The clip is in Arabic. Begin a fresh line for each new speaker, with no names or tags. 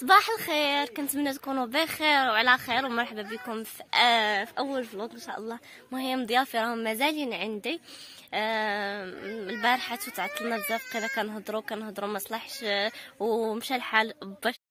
صباح الخير كنتمنى تكونوا بخير وعلى خير ومرحبا بكم في, آه في اول فلوق ان شاء الله مهم ضيافي راهم مازالين عندي آه البارحه تعطلنا بزاف كذا كنهضروا كنهضروا ما صلحش آه، ومشى الحال
باش